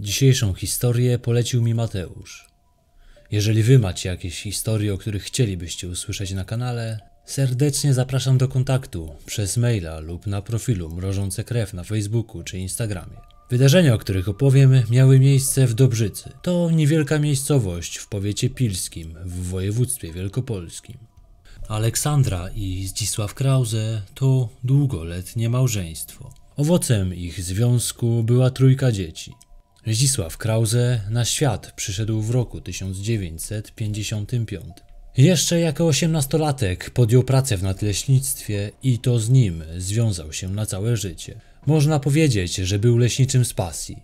Dzisiejszą historię polecił mi Mateusz. Jeżeli wy macie jakieś historie, o których chcielibyście usłyszeć na kanale, serdecznie zapraszam do kontaktu przez maila lub na profilu Mrożące Krew na Facebooku czy Instagramie. Wydarzenia, o których opowiem, miały miejsce w Dobrzycy. To niewielka miejscowość w powiecie pilskim w województwie wielkopolskim. Aleksandra i Zdzisław Krause to długoletnie małżeństwo. Owocem ich związku była trójka dzieci – Zdzisław Krause na świat przyszedł w roku 1955. Jeszcze jako osiemnastolatek podjął pracę w nadleśnictwie i to z nim związał się na całe życie. Można powiedzieć, że był leśniczym z pasji.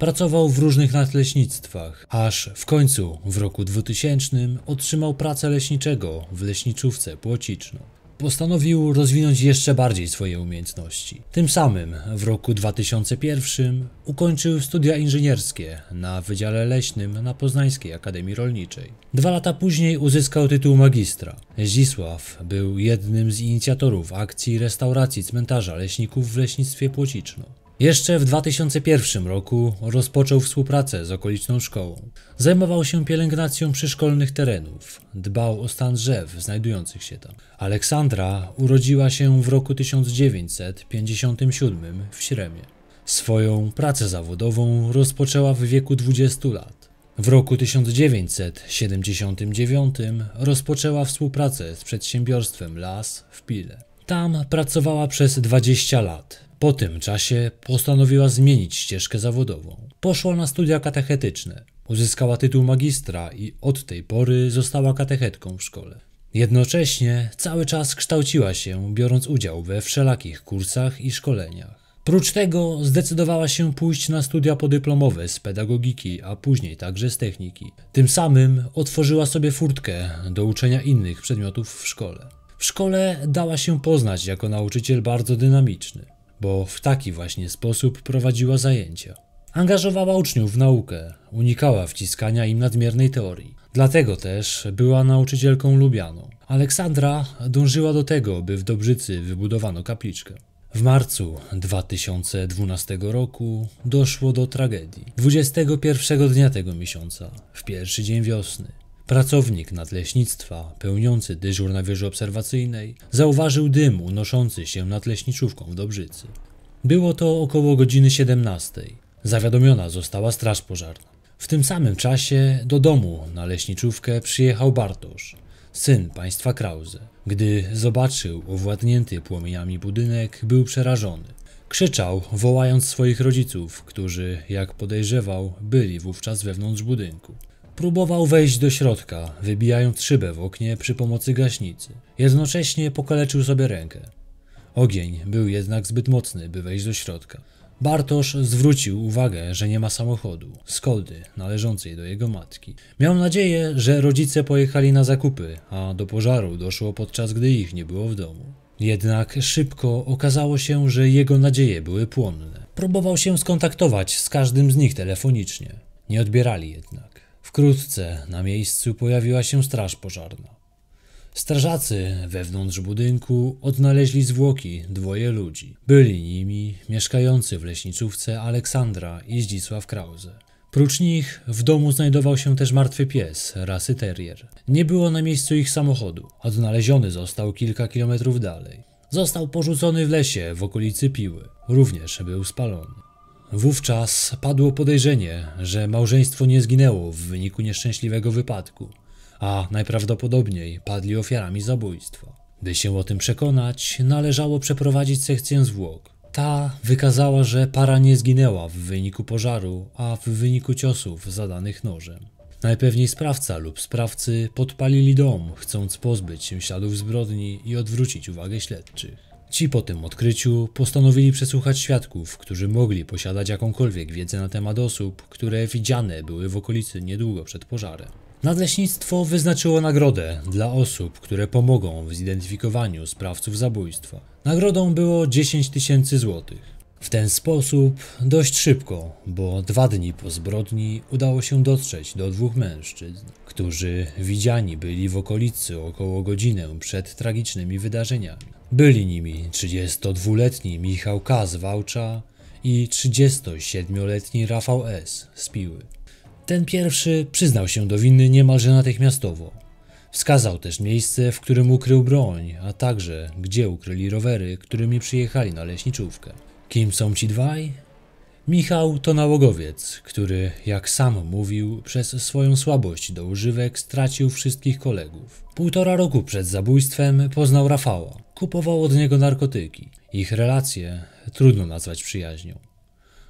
Pracował w różnych nadleśnictwach, aż w końcu w roku 2000 otrzymał pracę leśniczego w leśniczówce Płociczno postanowił rozwinąć jeszcze bardziej swoje umiejętności. Tym samym w roku 2001 ukończył studia inżynierskie na Wydziale Leśnym na Poznańskiej Akademii Rolniczej. Dwa lata później uzyskał tytuł magistra. Zdzisław był jednym z inicjatorów akcji restauracji cmentarza leśników w leśnictwie Płociczno. Jeszcze w 2001 roku rozpoczął współpracę z okoliczną szkołą. Zajmował się pielęgnacją przyszkolnych terenów, dbał o stan drzew znajdujących się tam. Aleksandra urodziła się w roku 1957 w Śremie. Swoją pracę zawodową rozpoczęła w wieku 20 lat. W roku 1979 rozpoczęła współpracę z przedsiębiorstwem Las w Pile. Tam pracowała przez 20 lat, po tym czasie postanowiła zmienić ścieżkę zawodową. Poszła na studia katechetyczne. Uzyskała tytuł magistra i od tej pory została katechetką w szkole. Jednocześnie cały czas kształciła się, biorąc udział we wszelakich kursach i szkoleniach. Prócz tego zdecydowała się pójść na studia podyplomowe z pedagogiki, a później także z techniki. Tym samym otworzyła sobie furtkę do uczenia innych przedmiotów w szkole. W szkole dała się poznać jako nauczyciel bardzo dynamiczny bo w taki właśnie sposób prowadziła zajęcia. Angażowała uczniów w naukę, unikała wciskania im nadmiernej teorii. Dlatego też była nauczycielką lubianą. Aleksandra dążyła do tego, by w Dobrzycy wybudowano kapliczkę. W marcu 2012 roku doszło do tragedii. 21 dnia tego miesiąca, w pierwszy dzień wiosny, Pracownik nadleśnictwa, pełniący dyżur na wieży obserwacyjnej, zauważył dym unoszący się nad leśniczówką w Dobrzycy. Było to około godziny 17. Zawiadomiona została straż pożarna. W tym samym czasie do domu na leśniczówkę przyjechał Bartosz, syn państwa Krause. Gdy zobaczył owładnięty płomieniami budynek, był przerażony. Krzyczał, wołając swoich rodziców, którzy, jak podejrzewał, byli wówczas wewnątrz budynku. Próbował wejść do środka, wybijając szybę w oknie przy pomocy gaśnicy. Jednocześnie pokaleczył sobie rękę. Ogień był jednak zbyt mocny, by wejść do środka. Bartosz zwrócił uwagę, że nie ma samochodu, skoldy należącej do jego matki. Miał nadzieję, że rodzice pojechali na zakupy, a do pożaru doszło podczas gdy ich nie było w domu. Jednak szybko okazało się, że jego nadzieje były płonne. Próbował się skontaktować z każdym z nich telefonicznie. Nie odbierali jednak. Wkrótce na miejscu pojawiła się straż pożarna. Strażacy wewnątrz budynku odnaleźli zwłoki dwoje ludzi. Byli nimi mieszkający w leśniczówce Aleksandra i Zdzisław Krause. Prócz nich w domu znajdował się też martwy pies rasy terrier. Nie było na miejscu ich samochodu. Odnaleziony został kilka kilometrów dalej. Został porzucony w lesie w okolicy Piły. Również był spalony. Wówczas padło podejrzenie, że małżeństwo nie zginęło w wyniku nieszczęśliwego wypadku, a najprawdopodobniej padli ofiarami zabójstwa. By się o tym przekonać, należało przeprowadzić sekcję zwłok. Ta wykazała, że para nie zginęła w wyniku pożaru, a w wyniku ciosów zadanych nożem. Najpewniej sprawca lub sprawcy podpalili dom, chcąc pozbyć się śladów zbrodni i odwrócić uwagę śledczych. Ci po tym odkryciu postanowili przesłuchać świadków, którzy mogli posiadać jakąkolwiek wiedzę na temat osób, które widziane były w okolicy niedługo przed pożarem. Nadleśnictwo wyznaczyło nagrodę dla osób, które pomogą w zidentyfikowaniu sprawców zabójstwa. Nagrodą było 10 tysięcy złotych. W ten sposób dość szybko, bo dwa dni po zbrodni udało się dotrzeć do dwóch mężczyzn, którzy widziani byli w okolicy około godzinę przed tragicznymi wydarzeniami. Byli nimi 32-letni Michał K. z Wałcza i 37-letni Rafał S. z Piły. Ten pierwszy przyznał się do winy niemalże natychmiastowo. Wskazał też miejsce, w którym ukrył broń, a także gdzie ukryli rowery, którymi przyjechali na leśniczówkę. Kim są ci dwaj? Michał to nałogowiec, który, jak sam mówił, przez swoją słabość do używek stracił wszystkich kolegów. Półtora roku przed zabójstwem poznał Rafała. Kupował od niego narkotyki. Ich relacje trudno nazwać przyjaźnią.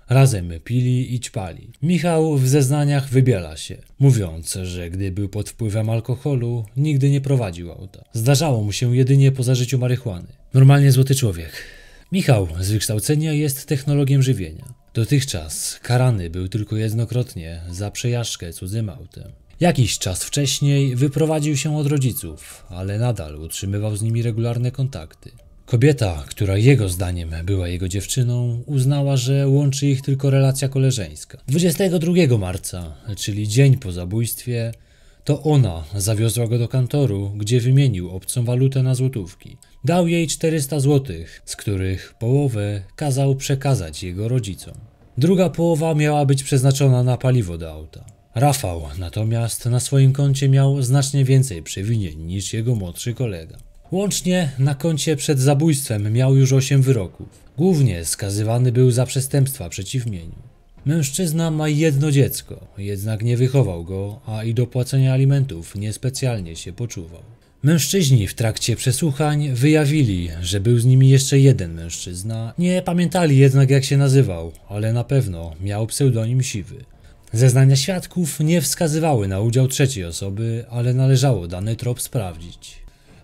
Razem pili i ćpali. Michał w zeznaniach wybiela się, mówiąc, że gdy był pod wpływem alkoholu, nigdy nie prowadził auta. Zdarzało mu się jedynie po zażyciu marihuany. Normalnie złoty człowiek. Michał z wykształcenia jest technologiem żywienia. Dotychczas karany był tylko jednokrotnie za przejażdżkę cudzym autem. Jakiś czas wcześniej wyprowadził się od rodziców, ale nadal utrzymywał z nimi regularne kontakty. Kobieta, która jego zdaniem była jego dziewczyną, uznała, że łączy ich tylko relacja koleżeńska. 22 marca, czyli dzień po zabójstwie, to ona zawiozła go do kantoru, gdzie wymienił obcą walutę na złotówki. Dał jej 400 złotych, z których połowę kazał przekazać jego rodzicom. Druga połowa miała być przeznaczona na paliwo do auta. Rafał natomiast na swoim koncie miał znacznie więcej przewinień niż jego młodszy kolega. Łącznie na koncie przed zabójstwem miał już 8 wyroków. Głównie skazywany był za przestępstwa przeciw mieniu. Mężczyzna ma jedno dziecko, jednak nie wychował go, a i do płacenia alimentów niespecjalnie się poczuwał. Mężczyźni w trakcie przesłuchań wyjawili, że był z nimi jeszcze jeden mężczyzna, nie pamiętali jednak jak się nazywał, ale na pewno miał pseudonim Siwy. Zeznania świadków nie wskazywały na udział trzeciej osoby, ale należało dany trop sprawdzić.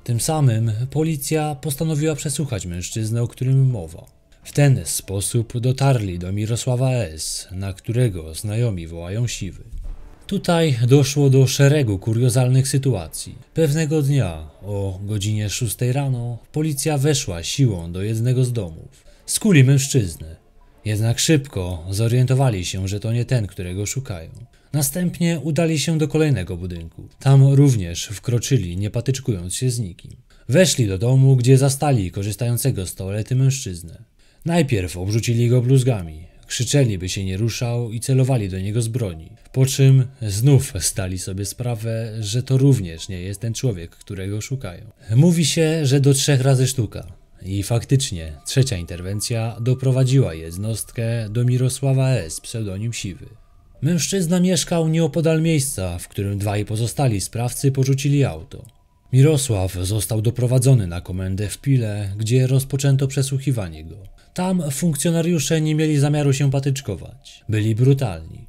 Tym samym policja postanowiła przesłuchać mężczyznę, o którym mowa. W ten sposób dotarli do Mirosława S., na którego znajomi wołają siwy. Tutaj doszło do szeregu kuriozalnych sytuacji. Pewnego dnia, o godzinie 6 rano, policja weszła siłą do jednego z domów. Skuli mężczyznę. Jednak szybko zorientowali się, że to nie ten, którego szukają. Następnie udali się do kolejnego budynku. Tam również wkroczyli, nie patyczkując się z nikim. Weszli do domu, gdzie zastali korzystającego z toalety mężczyznę. Najpierw obrzucili go bluzgami, krzyczeli, by się nie ruszał i celowali do niego z broni. Po czym znów stali sobie sprawę, że to również nie jest ten człowiek, którego szukają. Mówi się, że do trzech razy sztuka. I faktycznie trzecia interwencja doprowadziła jednostkę do Mirosława S. pseudonim Siwy. Mężczyzna mieszkał nieopodal miejsca, w którym dwaj pozostali sprawcy porzucili auto. Mirosław został doprowadzony na komendę w Pile, gdzie rozpoczęto przesłuchiwanie go. Tam funkcjonariusze nie mieli zamiaru się patyczkować. Byli brutalni.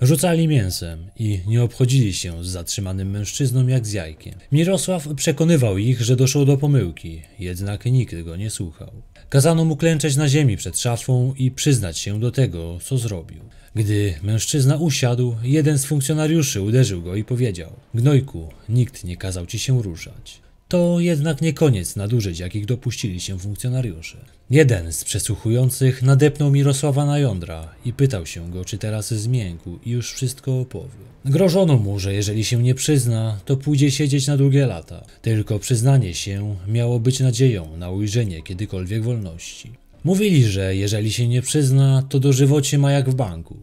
Rzucali mięsem i nie obchodzili się z zatrzymanym mężczyzną jak z jajkiem. Mirosław przekonywał ich, że doszło do pomyłki, jednak nikt go nie słuchał. Kazano mu klęczeć na ziemi przed szafą i przyznać się do tego, co zrobił. Gdy mężczyzna usiadł, jeden z funkcjonariuszy uderzył go i powiedział: Gnojku, nikt nie kazał ci się ruszać. To jednak nie koniec nadużyć, jakich dopuścili się funkcjonariusze. Jeden z przesłuchujących nadepnął Mirosława na jądra i pytał się go, czy teraz zmiękł i już wszystko opowie. Grożono mu, że jeżeli się nie przyzna, to pójdzie siedzieć na długie lata. Tylko przyznanie się miało być nadzieją na ujrzenie kiedykolwiek wolności. Mówili, że jeżeli się nie przyzna, to dożywocie ma jak w banku.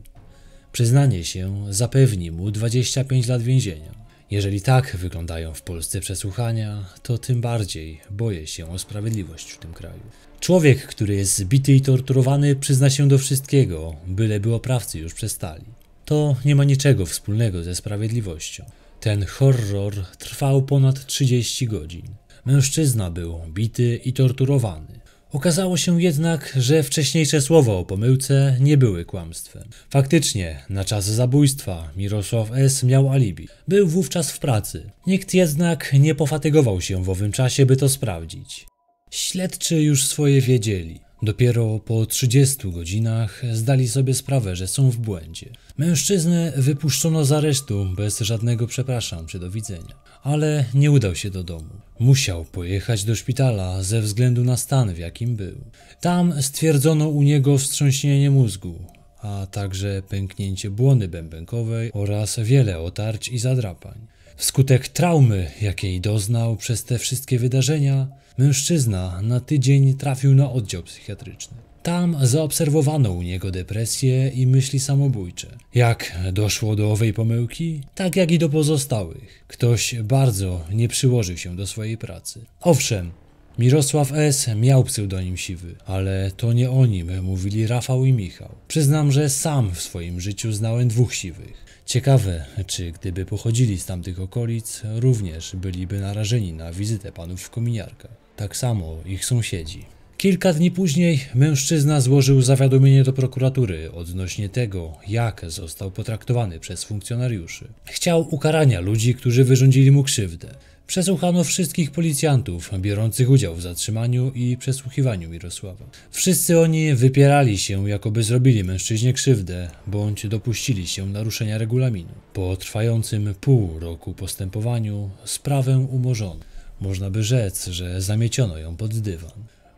Przyznanie się zapewni mu 25 lat więzienia. Jeżeli tak wyglądają w Polsce przesłuchania, to tym bardziej boję się o sprawiedliwość w tym kraju. Człowiek, który jest zbity i torturowany, przyzna się do wszystkiego, byleby oprawcy już przestali. To nie ma niczego wspólnego ze sprawiedliwością. Ten horror trwał ponad 30 godzin. Mężczyzna był bity i torturowany. Okazało się jednak, że wcześniejsze słowa o pomyłce nie były kłamstwem. Faktycznie, na czas zabójstwa Mirosław S. miał alibi. Był wówczas w pracy. Nikt jednak nie pofatygował się w owym czasie, by to sprawdzić. Śledczy już swoje wiedzieli. Dopiero po 30 godzinach zdali sobie sprawę, że są w błędzie. Mężczyznę wypuszczono z aresztu bez żadnego przepraszam czy do widzenia, ale nie udał się do domu. Musiał pojechać do szpitala ze względu na stan, w jakim był. Tam stwierdzono u niego wstrząśnienie mózgu, a także pęknięcie błony bębenkowej oraz wiele otarć i zadrapań. Wskutek traumy, jakiej doznał przez te wszystkie wydarzenia, Mężczyzna na tydzień trafił na oddział psychiatryczny. Tam zaobserwowano u niego depresję i myśli samobójcze. Jak doszło do owej pomyłki? Tak jak i do pozostałych. Ktoś bardzo nie przyłożył się do swojej pracy. Owszem, Mirosław S. miał pseudonim Siwy, ale to nie o nim mówili Rafał i Michał. Przyznam, że sam w swoim życiu znałem dwóch Siwych. Ciekawe, czy gdyby pochodzili z tamtych okolic, również byliby narażeni na wizytę panów w kominiarkach tak samo ich sąsiedzi. Kilka dni później mężczyzna złożył zawiadomienie do prokuratury odnośnie tego, jak został potraktowany przez funkcjonariuszy. Chciał ukarania ludzi, którzy wyrządzili mu krzywdę. Przesłuchano wszystkich policjantów biorących udział w zatrzymaniu i przesłuchiwaniu Mirosława. Wszyscy oni wypierali się, jakoby zrobili mężczyźnie krzywdę, bądź dopuścili się naruszenia regulaminu. Po trwającym pół roku postępowaniu sprawę umorzono. Można by rzec, że zamieciono ją pod dywan.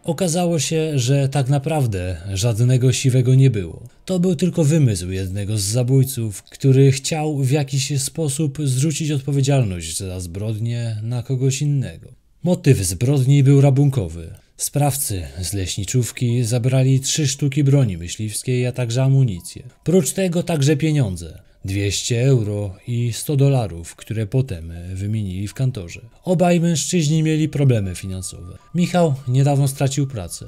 Okazało się, że tak naprawdę żadnego siwego nie było. To był tylko wymysł jednego z zabójców, który chciał w jakiś sposób zrzucić odpowiedzialność za zbrodnię na kogoś innego. Motyw zbrodni był rabunkowy. Sprawcy z leśniczówki zabrali trzy sztuki broni myśliwskiej, a także amunicję. Prócz tego także pieniądze. 200 euro i 100 dolarów, które potem wymienili w kantorze. Obaj mężczyźni mieli problemy finansowe. Michał niedawno stracił pracę.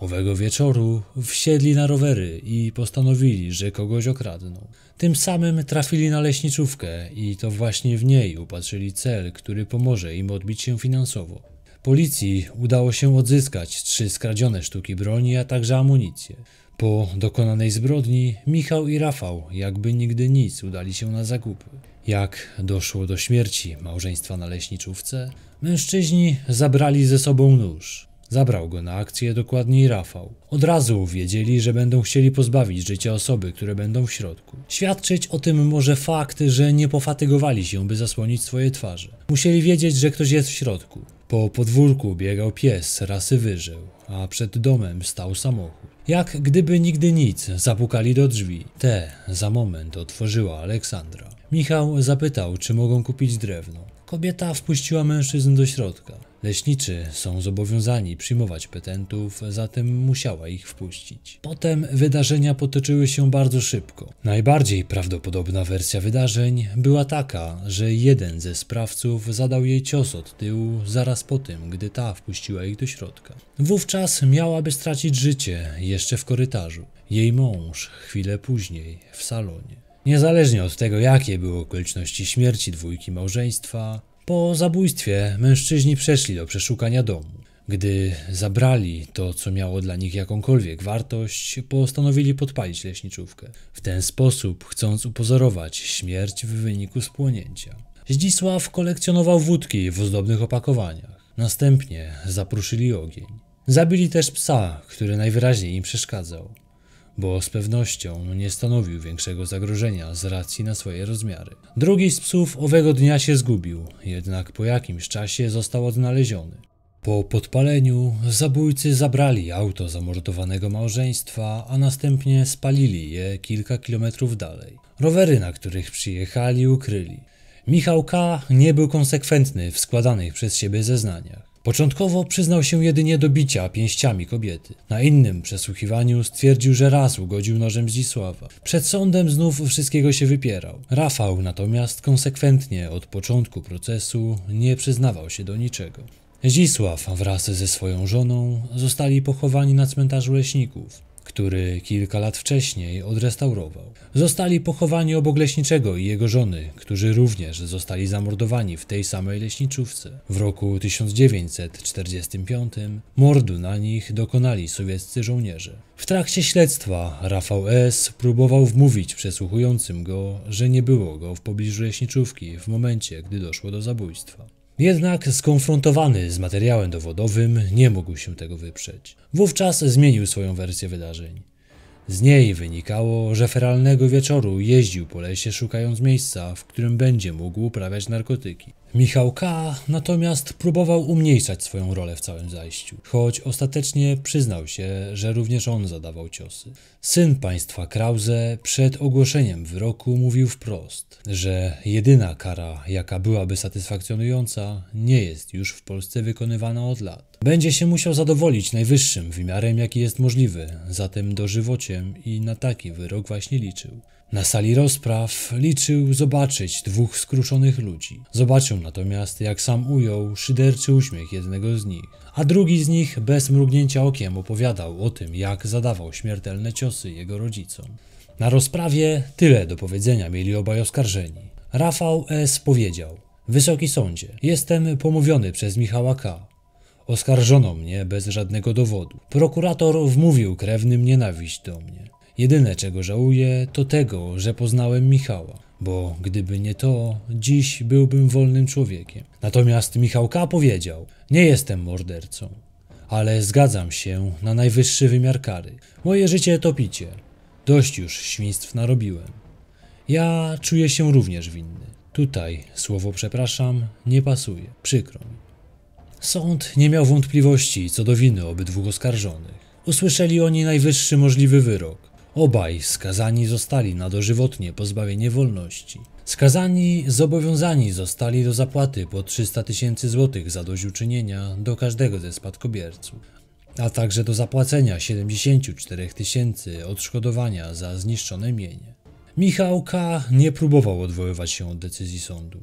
Owego wieczoru wsiedli na rowery i postanowili, że kogoś okradną. Tym samym trafili na leśniczówkę i to właśnie w niej upatrzyli cel, który pomoże im odbić się finansowo. Policji udało się odzyskać trzy skradzione sztuki broni, a także amunicję. Po dokonanej zbrodni Michał i Rafał, jakby nigdy nic, udali się na zakupy. Jak doszło do śmierci małżeństwa na leśniczówce, mężczyźni zabrali ze sobą nóż. Zabrał go na akcję dokładniej Rafał. Od razu wiedzieli, że będą chcieli pozbawić życia osoby, które będą w środku. Świadczyć o tym może fakt, że nie pofatygowali się, by zasłonić swoje twarze. Musieli wiedzieć, że ktoś jest w środku. Po podwórku biegał pies rasy wyżył, a przed domem stał samochód jak gdyby nigdy nic, zapukali do drzwi. Te za moment otworzyła Aleksandra. Michał zapytał, czy mogą kupić drewno. Kobieta wpuściła mężczyzn do środka. Leśniczy są zobowiązani przyjmować petentów, zatem musiała ich wpuścić. Potem wydarzenia potoczyły się bardzo szybko. Najbardziej prawdopodobna wersja wydarzeń była taka, że jeden ze sprawców zadał jej cios od tyłu zaraz po tym, gdy ta wpuściła ich do środka. Wówczas miałaby stracić życie jeszcze w korytarzu. Jej mąż chwilę później w salonie. Niezależnie od tego, jakie były okoliczności śmierci dwójki małżeństwa, po zabójstwie mężczyźni przeszli do przeszukania domu. Gdy zabrali to, co miało dla nich jakąkolwiek wartość, postanowili podpalić leśniczówkę. W ten sposób chcąc upozorować śmierć w wyniku spłonięcia. Zdzisław kolekcjonował wódki w ozdobnych opakowaniach. Następnie zapruszyli ogień. Zabili też psa, który najwyraźniej im przeszkadzał bo z pewnością nie stanowił większego zagrożenia z racji na swoje rozmiary. Drugi z psów owego dnia się zgubił, jednak po jakimś czasie został odnaleziony. Po podpaleniu zabójcy zabrali auto zamordowanego małżeństwa, a następnie spalili je kilka kilometrów dalej. Rowery, na których przyjechali, ukryli. Michał K. nie był konsekwentny w składanych przez siebie zeznaniach. Początkowo przyznał się jedynie do bicia pięściami kobiety. Na innym przesłuchiwaniu stwierdził, że raz ugodził nożem Zdzisława. Przed sądem znów wszystkiego się wypierał. Rafał natomiast konsekwentnie od początku procesu nie przyznawał się do niczego. Zdzisław wraz ze swoją żoną zostali pochowani na cmentarzu leśników który kilka lat wcześniej odrestaurował. Zostali pochowani obok leśniczego i jego żony, którzy również zostali zamordowani w tej samej leśniczówce. W roku 1945 mordu na nich dokonali sowieccy żołnierze. W trakcie śledztwa Rafał S. próbował wmówić przesłuchującym go, że nie było go w pobliżu leśniczówki w momencie, gdy doszło do zabójstwa. Jednak skonfrontowany z materiałem dowodowym nie mógł się tego wyprzeć. Wówczas zmienił swoją wersję wydarzeń. Z niej wynikało, że feralnego wieczoru jeździł po lesie szukając miejsca, w którym będzie mógł uprawiać narkotyki. Michał K. natomiast próbował umniejszać swoją rolę w całym zajściu, choć ostatecznie przyznał się, że również on zadawał ciosy. Syn państwa Krause przed ogłoszeniem wyroku mówił wprost, że jedyna kara, jaka byłaby satysfakcjonująca, nie jest już w Polsce wykonywana od lat. Będzie się musiał zadowolić najwyższym wymiarem, jaki jest możliwy, zatem dożywociem i na taki wyrok właśnie liczył. Na sali rozpraw liczył zobaczyć dwóch skruszonych ludzi. Zobaczył natomiast, jak sam ujął, szyderczy uśmiech jednego z nich, a drugi z nich bez mrugnięcia okiem opowiadał o tym, jak zadawał śmiertelne ciosy jego rodzicom. Na rozprawie tyle do powiedzenia mieli obaj oskarżeni. Rafał S. powiedział: Wysoki sądzie, jestem pomówiony przez Michała K. Oskarżono mnie bez żadnego dowodu. Prokurator wmówił krewnym nienawiść do mnie. Jedyne czego żałuję, to tego, że poznałem Michała, bo gdyby nie to, dziś byłbym wolnym człowiekiem. Natomiast Michałka powiedział: Nie jestem mordercą, ale zgadzam się na najwyższy wymiar kary. Moje życie topicie. Dość już świństw narobiłem. Ja czuję się również winny. Tutaj słowo przepraszam nie pasuje, przykro mi. Sąd nie miał wątpliwości co do winy obydwu oskarżonych. Usłyszeli oni najwyższy możliwy wyrok. Obaj skazani zostali na dożywotnie pozbawienie wolności. Skazani zobowiązani zostali do zapłaty po 300 tysięcy złotych zadośćuczynienia do każdego ze spadkobierców, a także do zapłacenia 74 tysięcy odszkodowania za zniszczone mienie. Michał K. nie próbował odwoływać się od decyzji sądu.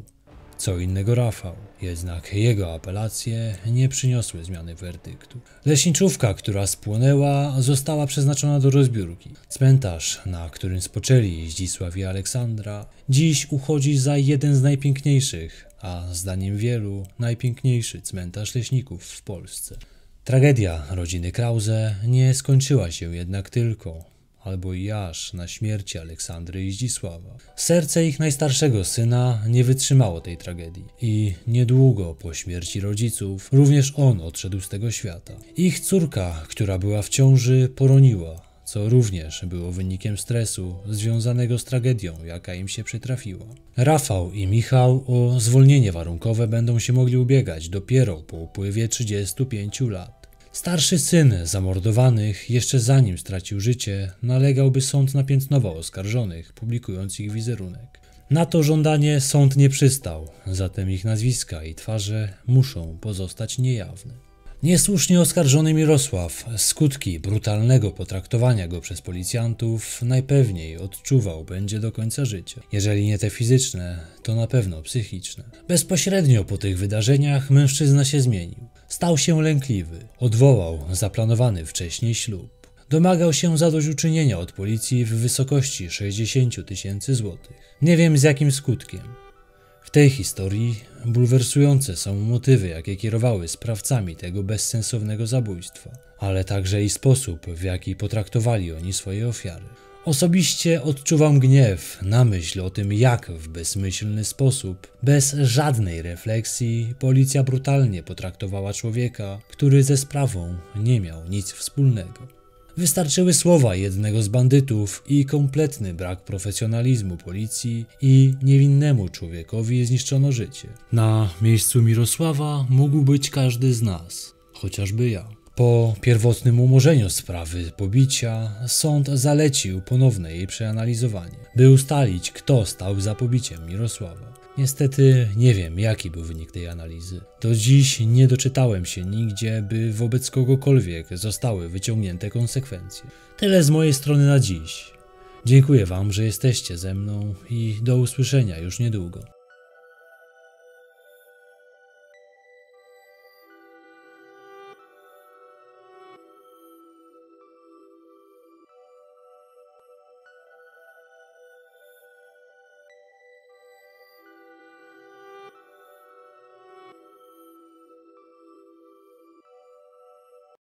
Co innego Rafał, jednak jego apelacje nie przyniosły zmiany werdyktu. Leśniczówka, która spłonęła, została przeznaczona do rozbiórki. Cmentarz, na którym spoczęli Zdzisław i Aleksandra, dziś uchodzi za jeden z najpiękniejszych, a zdaniem wielu najpiękniejszy cmentarz leśników w Polsce. Tragedia rodziny Krause nie skończyła się jednak tylko albo Jasz na śmierci Aleksandry i Zdzisława. Serce ich najstarszego syna nie wytrzymało tej tragedii i niedługo po śmierci rodziców również on odszedł z tego świata. Ich córka, która była w ciąży, poroniła co również było wynikiem stresu związanego z tragedią, jaka im się przytrafiła. Rafał i Michał o zwolnienie warunkowe będą się mogli ubiegać dopiero po upływie 35 lat. Starszy syn zamordowanych, jeszcze zanim stracił życie, nalegał, by sąd napiętnował oskarżonych, publikując ich wizerunek. Na to żądanie sąd nie przystał, zatem ich nazwiska i twarze muszą pozostać niejawne. Niesłusznie oskarżony Mirosław skutki brutalnego potraktowania go przez policjantów najpewniej odczuwał będzie do końca życia. Jeżeli nie te fizyczne, to na pewno psychiczne. Bezpośrednio po tych wydarzeniach mężczyzna się zmienił. Stał się lękliwy, odwołał zaplanowany wcześniej ślub. Domagał się zadośćuczynienia od policji w wysokości 60 tysięcy złotych. Nie wiem z jakim skutkiem. W tej historii bulwersujące są motywy, jakie kierowały sprawcami tego bezsensownego zabójstwa, ale także i sposób, w jaki potraktowali oni swoje ofiary. Osobiście odczuwam gniew na myśl o tym, jak w bezmyślny sposób, bez żadnej refleksji, policja brutalnie potraktowała człowieka, który ze sprawą nie miał nic wspólnego. Wystarczyły słowa jednego z bandytów i kompletny brak profesjonalizmu policji i niewinnemu człowiekowi zniszczono życie. Na miejscu Mirosława mógł być każdy z nas, chociażby ja. Po pierwotnym umorzeniu sprawy pobicia, sąd zalecił ponowne jej przeanalizowanie, by ustalić, kto stał za pobiciem Mirosława. Niestety nie wiem, jaki był wynik tej analizy. Do dziś nie doczytałem się nigdzie, by wobec kogokolwiek zostały wyciągnięte konsekwencje. Tyle z mojej strony na dziś. Dziękuję Wam, że jesteście ze mną i do usłyszenia już niedługo.